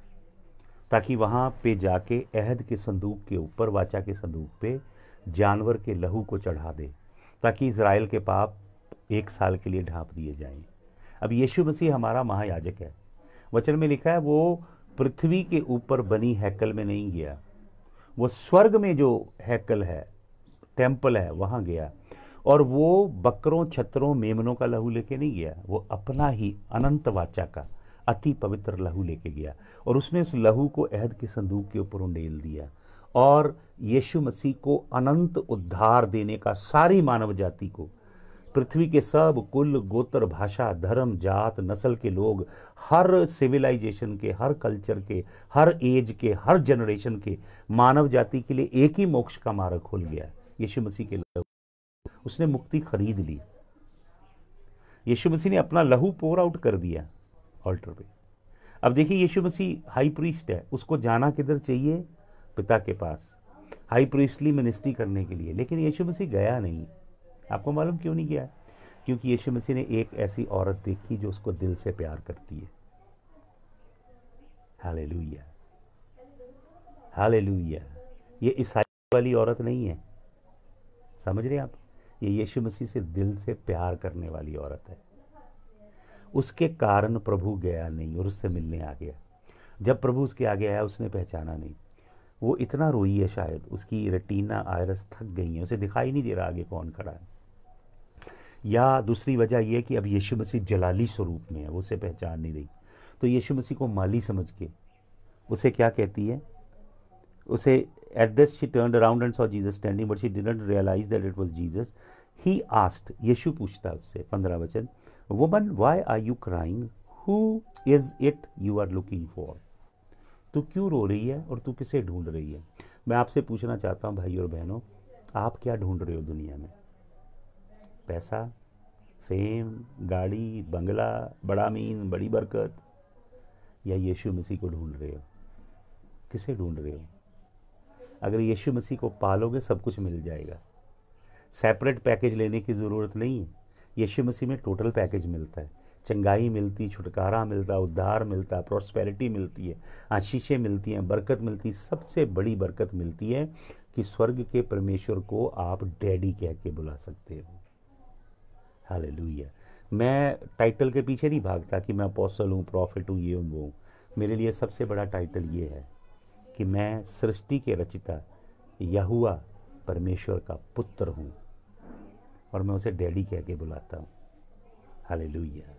ताकि वहाँ पे जाके अहद के संदूक के ऊपर वाचा के संदूक पे जानवर के लहू को चढ़ा दे ताकि इसराइल के पाप एक साल के लिए ढांप दिए जाएं अब यीशु मसीह हमारा महायाजक है वचन में लिखा है वो पृथ्वी के ऊपर बनी हैकल में नहीं गया वो स्वर्ग में जो हैकल है टेम्पल है वहाँ गया और वो बकरों छत्रों मेमनों का लहू लेके नहीं गया वो अपना ही अनंत वाचा का अति पवित्र लहू लेके गया और उसने उस लहू को अहद के संदूक के ऊपर उंडेल दिया और यीशु मसीह को अनंत उद्धार देने का सारी मानव जाति को पृथ्वी के सब कुल गोत्र भाषा धर्म जात नस्ल के लोग हर सिविलाइजेशन के हर कल्चर के हर एज के हर जनरेशन के मानव जाति के लिए एक ही मोक्ष का मार्ग खोल गया यीशु मसीह के लहू उसने मुक्ति खरीद ली यीशु मसीह ने अपना लहू पोर आउट कर दिया ऑल्टर पे अब देखिए यीशु मसीह हाई प्रीस्ट है उसको जाना किधर चाहिए पिता के पास हाई प्रीस्टली मिनिस्ट्री करने के लिए लेकिन यीशु मसीह गया नहीं आपको मालूम क्यों नहीं किया क्योंकि यीशु मसीह ने एक ऐसी औरत देखी जो उसको दिल से प्यार करती है हाले हालेलुया ये ईसाई वाली औरत नहीं है समझ रहे हैं आप ये यीशु मसीह से दिल से प्यार करने वाली औरत है उसके कारण प्रभु गया नहीं और उससे मिलने आ गया जब प्रभु उसके आगे आया उसने पहचाना नहीं वो इतना रोई है शायद उसकी रटीना आयरस थक गई है उसे दिखाई नहीं दे रहा आगे कौन खड़ा है या दूसरी वजह यह कि अब यीशु मसीह जलाली स्वरूप में है उसे पहचान नहीं रही तो यीशु मसीह को माली समझ के उसे क्या कहती है उसे at this she turn around and saw Jesus standing but she didn't realise that it was Jesus he asked यीशु पूछता उससे पंद्रह वचन woman why are you crying who is it you are looking for तू क्यों रो रही है और तू किसे ढूंढ रही है मैं आपसे पूछना चाहता हूँ भाई और बहनों आप क्या ढूंढ रहे हो दुनिया में पैसा फेम गाड़ी बंगला बड़ा मीन बड़ी बरकत या यीशु मसीह को ढूंढ रहे हो किसे ढूंढ रहे हो अगर यीशु मसीह को पालोगे सब कुछ मिल जाएगा सेपरेट पैकेज लेने की ज़रूरत नहीं है यीशु मसीह में टोटल पैकेज मिलता है चंगाई मिलती छुटकारा मिलता उद्धार मिलता प्रॉस्पेरिटी मिलती है आशीषें मिलती हैं बरकत मिलती सबसे बड़ी बरकत मिलती है कि स्वर्ग के परमेश्वर को आप डैडी कह के बुला सकते हो हालेलुया मैं टाइटल के पीछे नहीं भागता कि मैं अपोसल हूँ प्रॉफिट हूँ ये हूँ वो हूँ मेरे लिए सबसे बड़ा टाइटल ये है कि मैं सृष्टि के रचिता यहुआ परमेश्वर का पुत्र हूँ और मैं उसे डैडी कह के बुलाता हूँ हालेलुया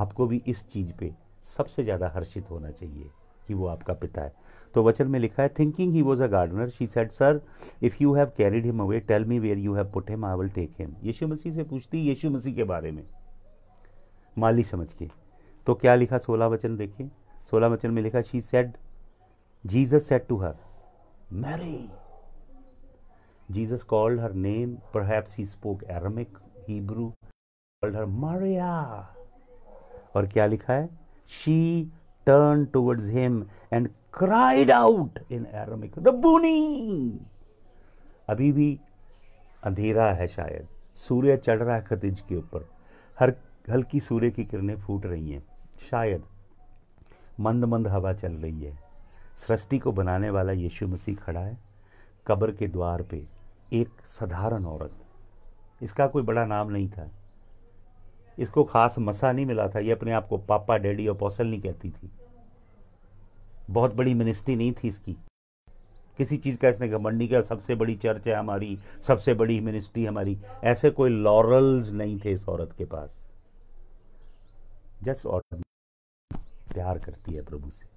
आपको भी इस चीज़ पे सबसे ज़्यादा हर्षित होना चाहिए कि वो आपका पिता है तो वचन में लिखा है thinking he was a gardener she said sir if you have carried him away tell me where you have put him I will take him यीशु मसीह से पूछती यीशु मसीह के बारे में माली समझ के तो क्या लिखा सोलह वचन देखिए सोलह वचन में लिखा she said Jesus said to her Mary Jesus called her name पर he spoke Aramaic Hebrew called her Maria और क्या लिखा है she turn towards him and cried out in Aramaic, रबूनी अभी भी अंधेरा है शायद सूर्य चढ़ रहा है खतिज के ऊपर हर हल्की सूर्य की किरणें फूट रही हैं शायद मंद मंद हवा चल रही है सृष्टि को बनाने वाला यीशु मसीह खड़ा है कब्र के द्वार पे एक साधारण औरत इसका कोई बड़ा नाम नहीं था इसको खास मसा नहीं मिला था ये अपने आप को पापा डैडी और पौसल नहीं कहती थी बहुत बड़ी मिनिस्ट्री नहीं थी इसकी किसी चीज़ का इसने घमंड नहीं किया सबसे बड़ी चर्च है हमारी सबसे बड़ी मिनिस्ट्री हमारी ऐसे कोई लॉरल्स नहीं थे इस औरत के पास जस्ट और प्यार करती है प्रभु से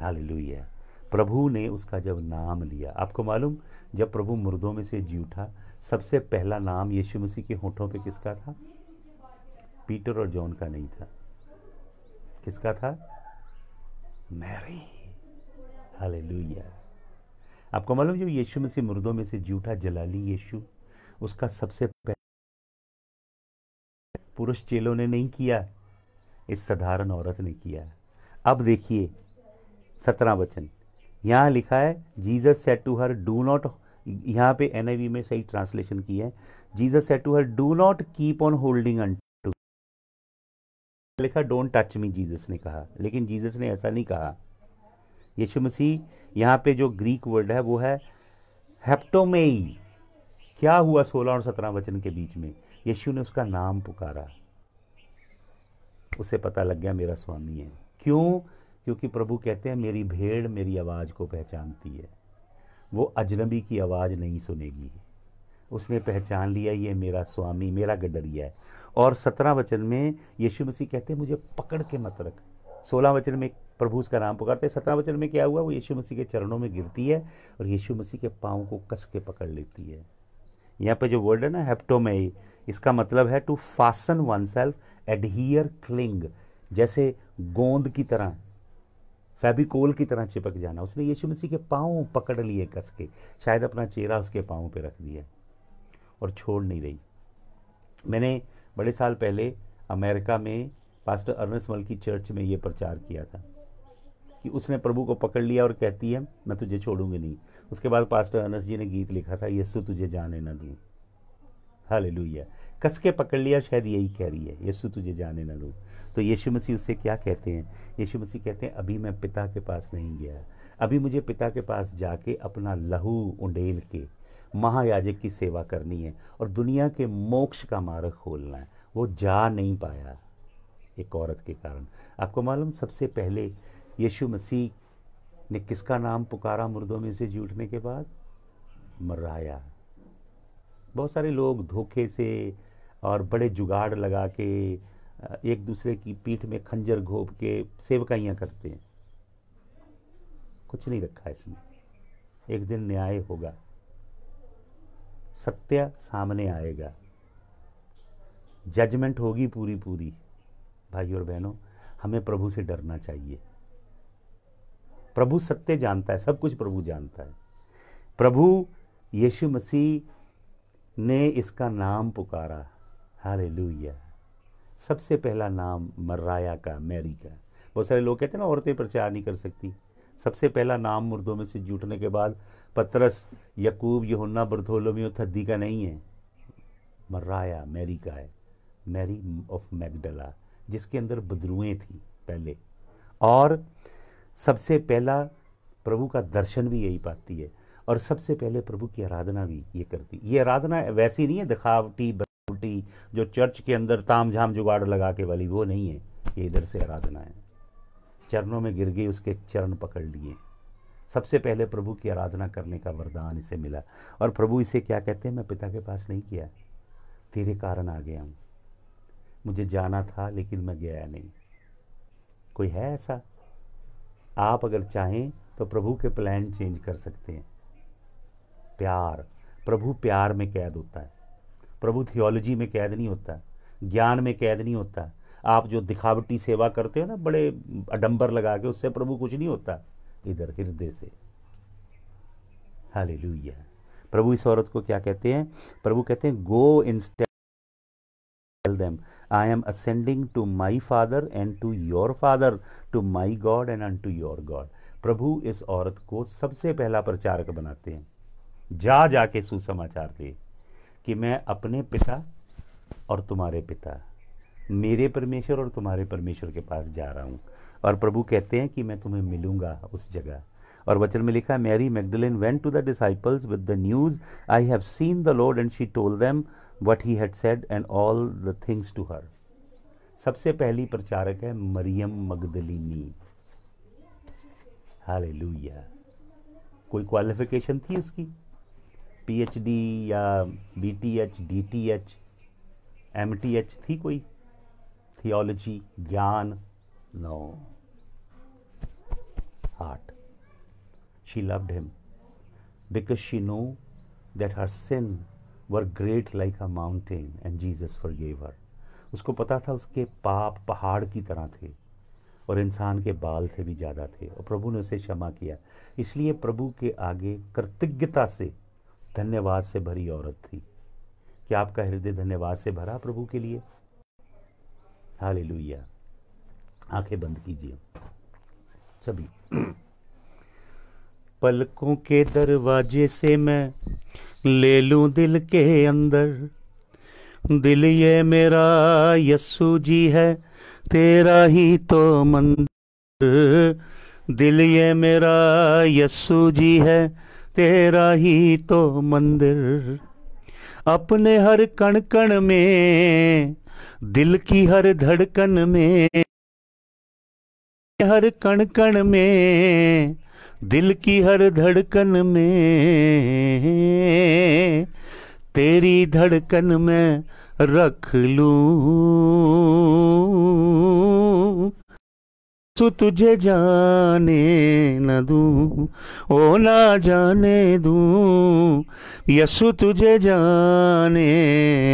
हालेलुया प्रभु ने उसका जब नाम लिया आपको मालूम जब प्रभु मुर्दों में से जी उठा सबसे पहला नाम यीशु मसीह के होठों पे किसका था पीटर और जॉन का नहीं था किसका था मैरी हालेलुया आपको मालूम जो यीशु में से मुर्दों में से जूठा जलाली यीशु उसका सबसे पुरुष चेलों ने नहीं किया इस साधारण औरत ने किया अब देखिए सत्रह वचन यहां लिखा है Jesus said to her do not यहां पे एनआईवी में सही ट्रांसलेशन की है Jesus said to her do not keep on holding अंट लिखा डोंट टच मी जीसस ने कहा लेकिन जीसस ने ऐसा नहीं कहा यीशु मसीह यहाँ पे जो ग्रीक वर्ड है वो है हेप्टोमेई क्या हुआ सोलह और सत्रह वचन के बीच में यीशु ने उसका नाम पुकारा उसे पता लग गया मेरा स्वामी है क्यों क्योंकि प्रभु कहते हैं मेरी भेड़ मेरी आवाज़ को पहचानती है वो अजनबी की आवाज़ नहीं सुनेगी उसने पहचान लिया ये मेरा स्वामी मेरा गडरिया है और सत्रह वचन में यीशु मसीह कहते हैं मुझे पकड़ के मत रख सोलह वचन में प्रभु उसका नाम पकड़ते हैं सत्रह वचन में क्या हुआ वो यीशु मसीह के चरणों में गिरती है और यीशु मसीह के पाँव को कस के पकड़ लेती है यहाँ पर जो वर्ड है ना हेप्टोमेई इसका मतलब है to fasten oneself adhere cling जैसे गोंद की तरह फेबिकोल की तरह चिपक जाना उसने यीशु मसीह के पाँव पकड़ लिए कस के शायद अपना चेहरा उसके पाँव पे रख दिया और छोड़ नहीं रही मैंने बड़े साल पहले अमेरिका में पास्टर अर्नेस्ट मल की चर्च में ये प्रचार किया था कि उसने प्रभु को पकड़ लिया और कहती है मैं तुझे छोड़ूंगी नहीं उसके बाद पास्टर अर्नेस्ट जी ने गीत लिखा था यस्सु तुझे जाने ना दूँ हाल कस के पकड़ लिया शायद यही कह रही है यस्सु तुझे जाने ना दूँ तो यीशु मसीह उससे क्या कहते हैं यीशु मसीह कहते हैं अभी मैं पिता के पास नहीं गया अभी मुझे पिता के पास जाके अपना लहू उंडेल के महायाजक की सेवा करनी है और दुनिया के मोक्ष का मार्ग खोलना है वो जा नहीं पाया एक औरत के कारण आपको मालूम सबसे पहले यीशु मसीह ने किसका नाम पुकारा मुर्दों में से जी उठने के बाद मर्राया बहुत सारे लोग धोखे से और बड़े जुगाड़ लगा के एक दूसरे की पीठ में खंजर घोप के सेवकाइयाँ करते हैं कुछ नहीं रखा इसमें एक दिन न्याय होगा सत्य सामने आएगा जजमेंट होगी पूरी पूरी भाई और बहनों हमें प्रभु से डरना चाहिए प्रभु सत्य जानता है सब कुछ प्रभु जानता है प्रभु यीशु मसीह ने इसका नाम पुकारा हालेलुया सबसे पहला नाम मर्राया का मैरी का बहुत सारे लोग कहते हैं ना औरतें प्रचार नहीं कर सकती सबसे पहला नाम मुर्दों में से जुटने के बाद पतरस यकूब यहुन्ना बर्थोलोमियो थद्दी का नहीं है मर्राया मैरी का है मैरी ऑफ मैगडला जिसके अंदर बदरुएँ थी पहले और सबसे पहला प्रभु का दर्शन भी यही पाती है और सबसे पहले प्रभु की आराधना भी ये करती ये आराधना वैसी नहीं है दिखावटी बनावटी जो चर्च के अंदर ताम झाम जुगाड़ लगा के वाली वो नहीं है ये इधर से आराधना है चरणों में गिर गई उसके चरण पकड़ लिए सबसे पहले प्रभु की आराधना करने का वरदान इसे मिला और प्रभु इसे क्या कहते हैं मैं पिता के पास नहीं किया तेरे कारण आ गया हूँ मुझे जाना था लेकिन मैं गया नहीं कोई है ऐसा आप अगर चाहें तो प्रभु के प्लान चेंज कर सकते हैं प्यार प्रभु प्यार में कैद होता है प्रभु थियोलॉजी में कैद नहीं होता ज्ञान में कैद नहीं होता आप जो दिखावटी सेवा करते हो ना बड़े अडंबर लगा के उससे प्रभु कुछ नहीं होता इधर हृदय से हाली प्रभु इस औरत को क्या कहते हैं प्रभु कहते हैं go instead them I am ascending to my Father and to your Father to my God and and to your God प्रभु इस औरत को सबसे पहला प्रचारक बनाते हैं जा जाके सुसमाचार दे कि मैं अपने पिता और तुम्हारे पिता मेरे परमेश्वर और तुम्हारे परमेश्वर के पास जा रहा हूँ और प्रभु कहते हैं कि मैं तुम्हें मिलूंगा उस जगह और वचन में लिखा Mary Magdalene went to the disciples with the news I have seen the Lord and she told them what he had said and all the things to her सबसे पहली प्रचारक है मरियम मगदलिनी हालेलुया कोई क्वालिफिकेशन थी उसकी पीएचडी या बीटीएच डीटीएच एमटीएच थी कोई थियोलॉजी ज्ञान no no. heart. She loved him because she knew that her sin were great like a mountain and Jesus forgave her. उसको पता था उसके पाप पहाड़ की तरह थे और इंसान के बाल से भी ज़्यादा थे और प्रभु ने उसे क्षमा किया इसलिए प्रभु के आगे कृतज्ञता से धन्यवाद से भरी औरत थी क्या आपका हृदय धन्यवाद से भरा प्रभु के लिए हालेलुया आंखें बंद कीजिए सभी पलकों के दरवाजे से मैं ले लूं दिल के अंदर दिल ये मेरा यस्सु जी है तेरा ही तो मंदिर दिल ये मेरा यस्सु जी है तेरा ही तो मंदिर अपने हर कण कण में दिल की हर धड़कन में हर कण कण में दिल की हर धड़कन में तेरी धड़कन में रख लू सु तुझे जाने न दू ओ ना जाने दू यसु तुझे जाने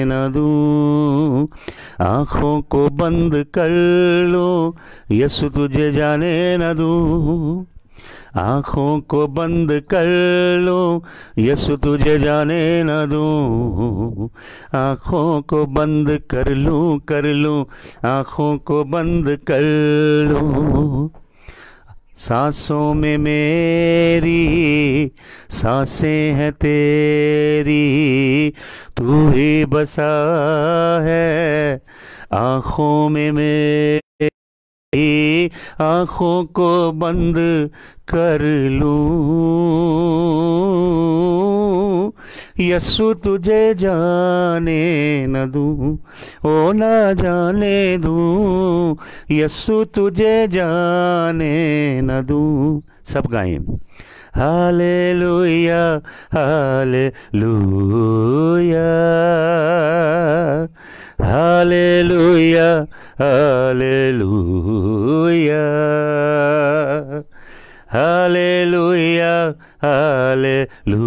न दू आँखों को बंद कर लो यसु तुझे जाने न दूँ आँखों को बंद कर लो यसु तुझे जाने न दूँ आँखों को बंद कर लूँ कर लूँ आँखों को बंद कर लूँ सांसों में मेरी सांसें हैं तेरी तू ही बसा है आँखों में मेरी आँखों को बंद कर लूं यस्सु तुझे जाने न दू ओ न जाने दू यस्सु तुझे जाने न दूँ सब गाए हाले लुया हाले लुया हाले लुया हाले लुया हाले लुया Hallelujah.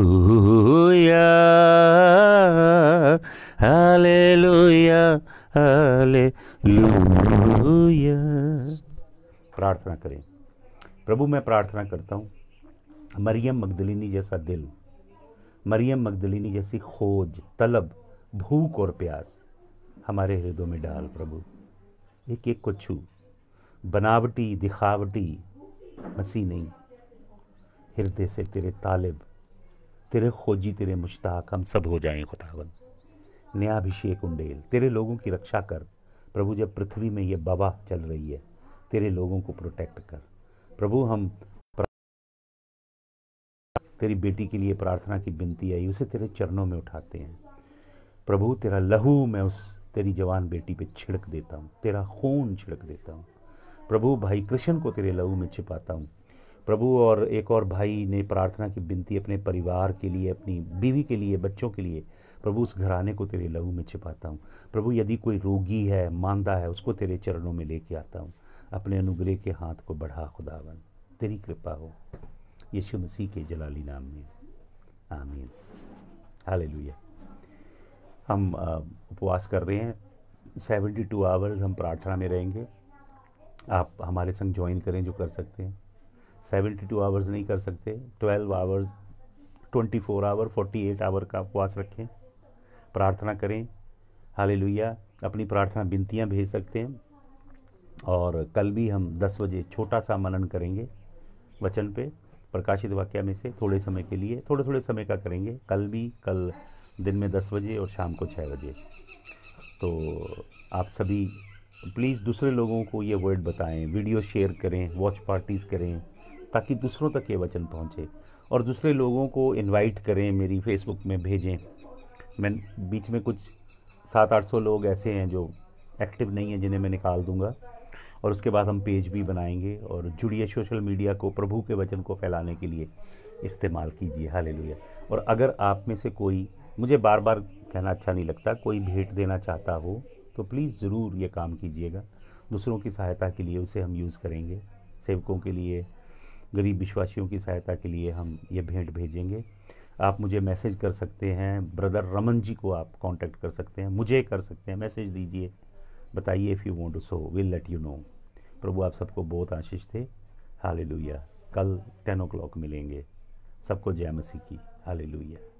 प्रार्थना करें प्रभु मैं प्रार्थना करता हूँ मरियम मगदलिनी जैसा दिल मरियम मगदलिनी जैसी खोज तलब भूख और प्यास हमारे हृदयों में डाल प्रभु एक एक को छू बनावटी दिखावटी मसी नहीं हृदय से तेरे तालिब तेरे खोजी तेरे मुश्ताक हम सब हो जाएं खुदावन नया अभिषेक उंडेल तेरे लोगों की रक्षा कर प्रभु जब पृथ्वी में ये बवा चल रही है तेरे लोगों को प्रोटेक्ट कर प्रभु हम तेरी बेटी के लिए प्रार्थना की विनती आई उसे तेरे चरणों में उठाते हैं प्रभु तेरा लहू मैं उस तेरी जवान बेटी पे छिड़क देता हूँ तेरा खून छिड़क देता हूँ प्रभु भाई कृष्ण को तेरे लहू में छिपाता हूँ प्रभु और एक और भाई ने प्रार्थना की विनती अपने परिवार के लिए अपनी बीवी के लिए बच्चों के लिए प्रभु उस घराने को तेरे लहू में छिपाता हूँ प्रभु यदि कोई रोगी है मांदा है उसको तेरे चरणों में लेके आता हूँ अपने अनुग्रह के हाथ को बढ़ा खुदावन तेरी कृपा हो यीशु मसीह के जलाली नाम में आमीन हालेलुया हम उपवास कर रहे हैं सेवेंटी टू आवर्स हम प्रार्थना में रहेंगे आप हमारे संग ज्वाइन करें जो कर सकते हैं सेवेंटी टू आवर्स नहीं कर सकते twelve hours twenty four hour forty eight hour का उपवास रखें प्रार्थना करें हालेलुया अपनी प्रार्थना बिनतियाँ भेज सकते हैं और कल भी हम दस बजे छोटा सा मनन करेंगे वचन पे प्रकाशित वाक्य में से थोड़े समय के लिए थोड़े थोड़े समय का करेंगे कल भी कल दिन में दस बजे और शाम को छः बजे तो आप सभी प्लीज़ दूसरे लोगों को ये वर्ड बताएं वीडियो शेयर करें वॉच पार्टीज़ करें ताकि दूसरों तक ये वचन पहुँचे और दूसरे लोगों को इनवाइट करें मेरी फेसबुक में भेजें मैं बीच में कुछ सात आठ सौ लोग ऐसे हैं जो एक्टिव नहीं हैं जिन्हें मैं निकाल दूंगा और उसके बाद हम पेज भी बनाएंगे और जुड़िए सोशल मीडिया को प्रभु के वचन को फैलाने के लिए इस्तेमाल कीजिए हाल और अगर आप में से कोई मुझे बार बार कहना अच्छा नहीं लगता कोई भेंट देना चाहता हो तो प्लीज़ ज़रूर ये काम कीजिएगा दूसरों की सहायता के लिए उसे हम यूज़ करेंगे सेवकों के लिए गरीब विश्वासियों की सहायता के लिए हम ये भेंट भेजेंगे आप मुझे मैसेज कर सकते हैं ब्रदर रमन जी को आप कांटेक्ट कर सकते हैं मुझे कर सकते हैं मैसेज दीजिए बताइए if you want so will let you know प्रभु आप सबको बहुत आशीष थे हाल कल टेन ओ क्लॉक मिलेंगे सबको जय मसीह की हाल